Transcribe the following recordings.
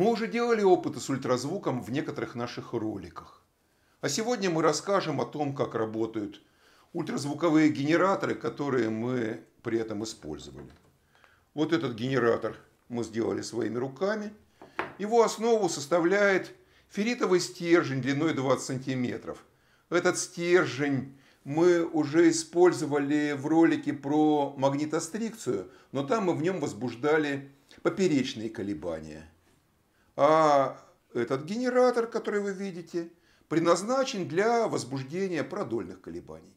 Мы уже делали опыты с ультразвуком в некоторых наших роликах. А сегодня мы расскажем о том, как работают ультразвуковые генераторы, которые мы при этом использовали. Вот этот генератор мы сделали своими руками. Его основу составляет ферритовый стержень длиной 20 сантиметров. Этот стержень мы уже использовали в ролике про магнитострикцию, но там мы в нем возбуждали поперечные колебания. А этот генератор, который вы видите, предназначен для возбуждения продольных колебаний.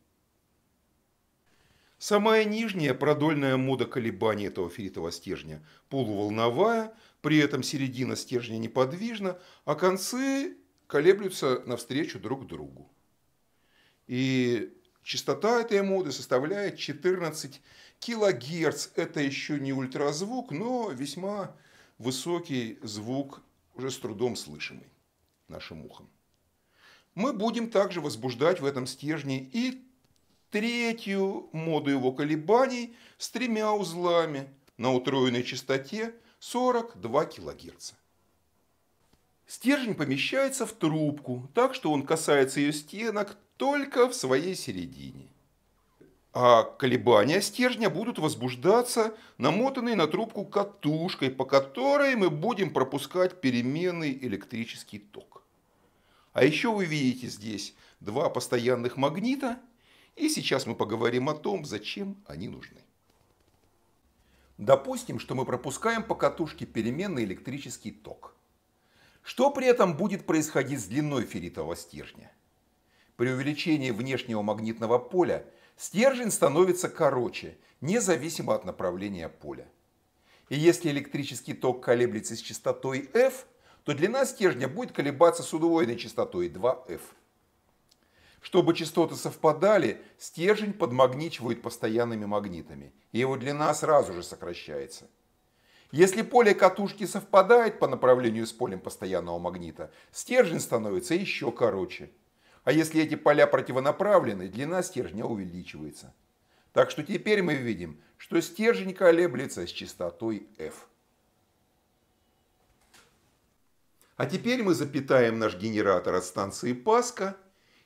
Самая нижняя продольная мода колебаний этого ферритового стержня полуволновая, при этом середина стержня неподвижна, а концы колеблются навстречу друг другу. И частота этой моды составляет 14 килогерц. Это еще не ультразвук, но весьма высокий звук уже с трудом слышимый нашим ухом. Мы будем также возбуждать в этом стержне и третью моду его колебаний с тремя узлами на утроенной частоте 42 кГц. Стержень помещается в трубку, так что он касается ее стенок только в своей середине а колебания стержня будут возбуждаться намотанной на трубку катушкой, по которой мы будем пропускать переменный электрический ток. А еще вы видите здесь два постоянных магнита, и сейчас мы поговорим о том, зачем они нужны. Допустим, что мы пропускаем по катушке переменный электрический ток. Что при этом будет происходить с длиной ферритового стержня? При увеличении внешнего магнитного поля – Стержень становится короче, независимо от направления поля. И если электрический ток колеблется с частотой F, то длина стержня будет колебаться с удвоенной частотой 2F. Чтобы частоты совпадали, стержень подмагничивают постоянными магнитами, и его длина сразу же сокращается. Если поле катушки совпадает по направлению с полем постоянного магнита, стержень становится еще короче – а если эти поля противонаправлены, длина стержня увеличивается. Так что теперь мы видим, что стержень колеблется с частотой f. А теперь мы запитаем наш генератор от станции Паска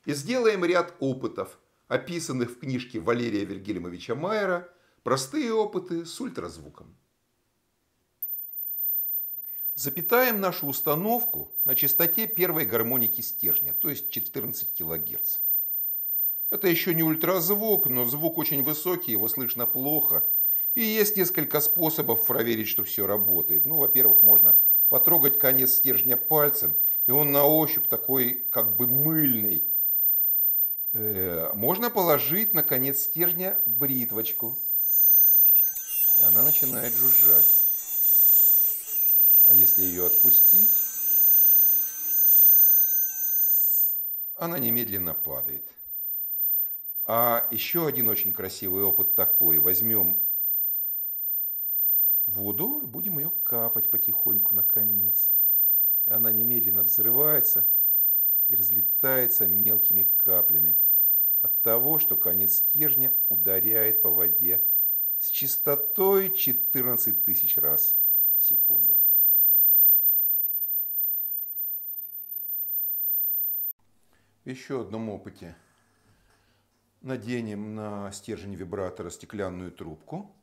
и сделаем ряд опытов, описанных в книжке Валерия Вильгельмовича Майера «Простые опыты с ультразвуком». Запитаем нашу установку на частоте первой гармоники стержня, то есть 14 кГц. Это еще не ультразвук, но звук очень высокий, его слышно плохо. И есть несколько способов проверить, что все работает. Ну, во-первых, можно потрогать конец стержня пальцем, и он на ощупь такой как бы мыльный. Э, можно положить на конец стержня бритвочку, и она начинает жужжать. А если ее отпустить, она немедленно падает. А еще один очень красивый опыт такой. Возьмем воду и будем ее капать потихоньку на конец. И она немедленно взрывается и разлетается мелкими каплями от того, что конец стержня ударяет по воде с частотой 14 тысяч раз в секунду. еще одном опыте. Наденем на стержень вибратора стеклянную трубку.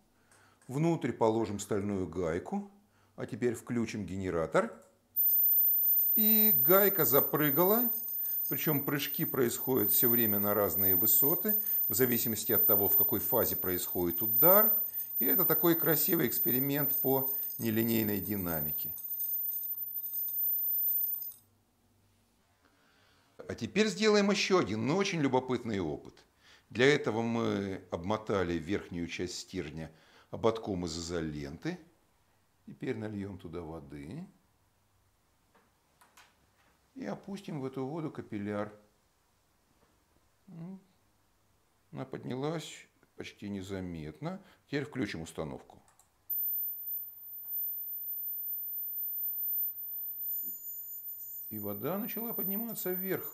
Внутрь положим стальную гайку. А теперь включим генератор. И гайка запрыгала. Причем прыжки происходят все время на разные высоты, в зависимости от того, в какой фазе происходит удар. И это такой красивый эксперимент по нелинейной динамике. А теперь сделаем еще один, но очень любопытный опыт. Для этого мы обмотали верхнюю часть стержня ободком из изоленты. Теперь нальем туда воды и опустим в эту воду капилляр. Она поднялась почти незаметно. Теперь включим установку. и вода начала подниматься вверх.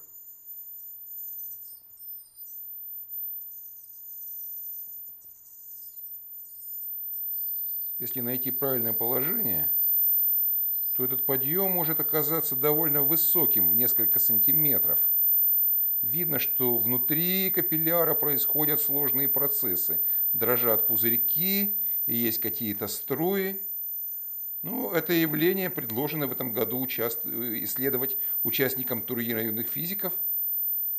Если найти правильное положение, то этот подъем может оказаться довольно высоким в несколько сантиметров. Видно, что внутри капилляра происходят сложные процессы. Дрожат пузырьки, и есть какие-то струи, ну, это явление предложено в этом году участ... Э, исследовать участникам турнира юных физиков.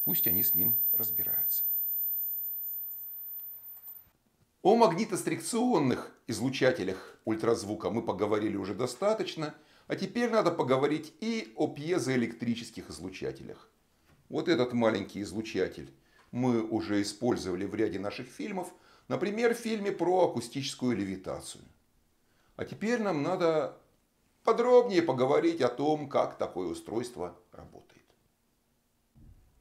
Пусть они с ним разбираются. О магнитострикционных излучателях ультразвука мы поговорили уже достаточно, а теперь надо поговорить и о пьезоэлектрических излучателях. Вот этот маленький излучатель мы уже использовали в ряде наших фильмов, например, в фильме про акустическую левитацию – а теперь нам надо подробнее поговорить о том, как такое устройство работает.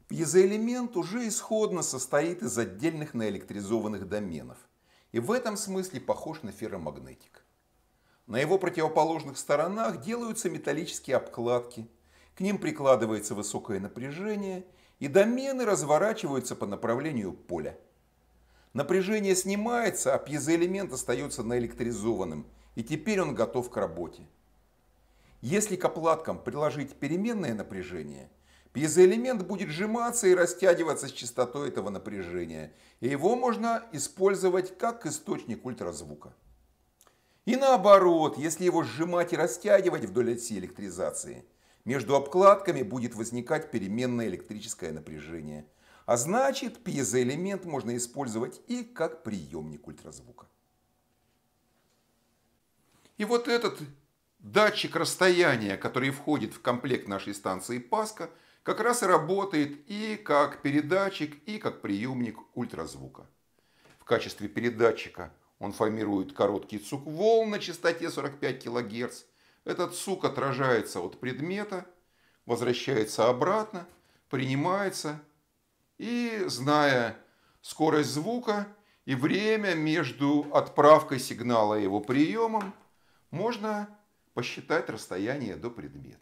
Пьезоэлемент уже исходно состоит из отдельных наэлектризованных доменов и в этом смысле похож на ферромагнетик. На его противоположных сторонах делаются металлические обкладки, к ним прикладывается высокое напряжение, и домены разворачиваются по направлению поля. Напряжение снимается, а пьезоэлемент остается наэлектризованным – и теперь он готов к работе. Если к оплаткам приложить переменное напряжение, пьезоэлемент будет сжиматься и растягиваться с частотой этого напряжения, и его можно использовать как источник ультразвука. И наоборот, если его сжимать и растягивать вдоль оси электризации, между обкладками будет возникать переменное электрическое напряжение. А значит, пьезоэлемент можно использовать и как приемник ультразвука. И вот этот датчик расстояния, который входит в комплект нашей станции Паска, как раз и работает и как передатчик, и как приемник ультразвука. В качестве передатчика он формирует короткий цук волн на частоте 45 кГц. Этот цук отражается от предмета, возвращается обратно, принимается и, зная скорость звука и время между отправкой сигнала и его приемом, можно посчитать расстояние до предмета.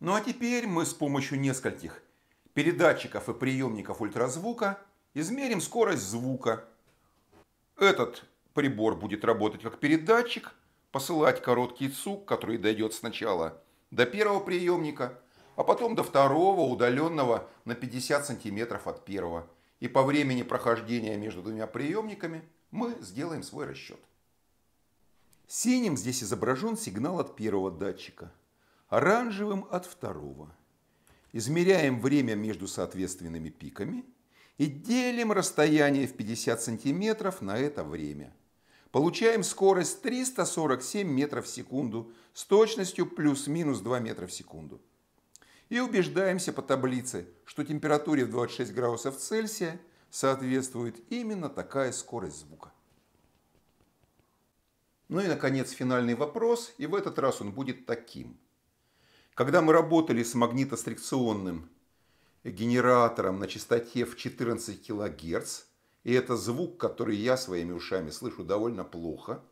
Ну а теперь мы с помощью нескольких передатчиков и приемников ультразвука измерим скорость звука. Этот прибор будет работать как передатчик, посылать короткий цук, который дойдет сначала до первого приемника, а потом до второго, удаленного на 50 сантиметров от первого. И по времени прохождения между двумя приемниками мы сделаем свой расчет. Синим здесь изображен сигнал от первого датчика, оранжевым от второго. Измеряем время между соответственными пиками и делим расстояние в 50 сантиметров на это время. Получаем скорость 347 метров в секунду с точностью плюс-минус 2 метра в секунду. И убеждаемся по таблице, что температуре в 26 градусов Цельсия соответствует именно такая скорость звука. Ну и, наконец, финальный вопрос, и в этот раз он будет таким. Когда мы работали с магнитострикционным генератором на частоте в 14 кГц, и это звук, который я своими ушами слышу довольно плохо,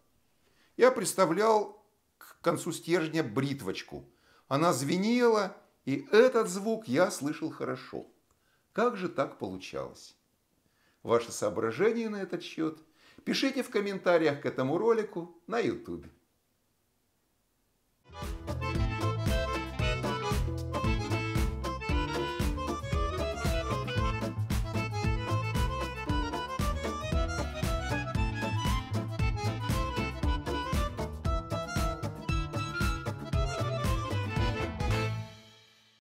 я представлял к концу стержня бритвочку. Она звенела, и этот звук я слышал хорошо. Как же так получалось? Ваше соображение на этот счет – Пишите в комментариях к этому ролику на YouTube. Thank you.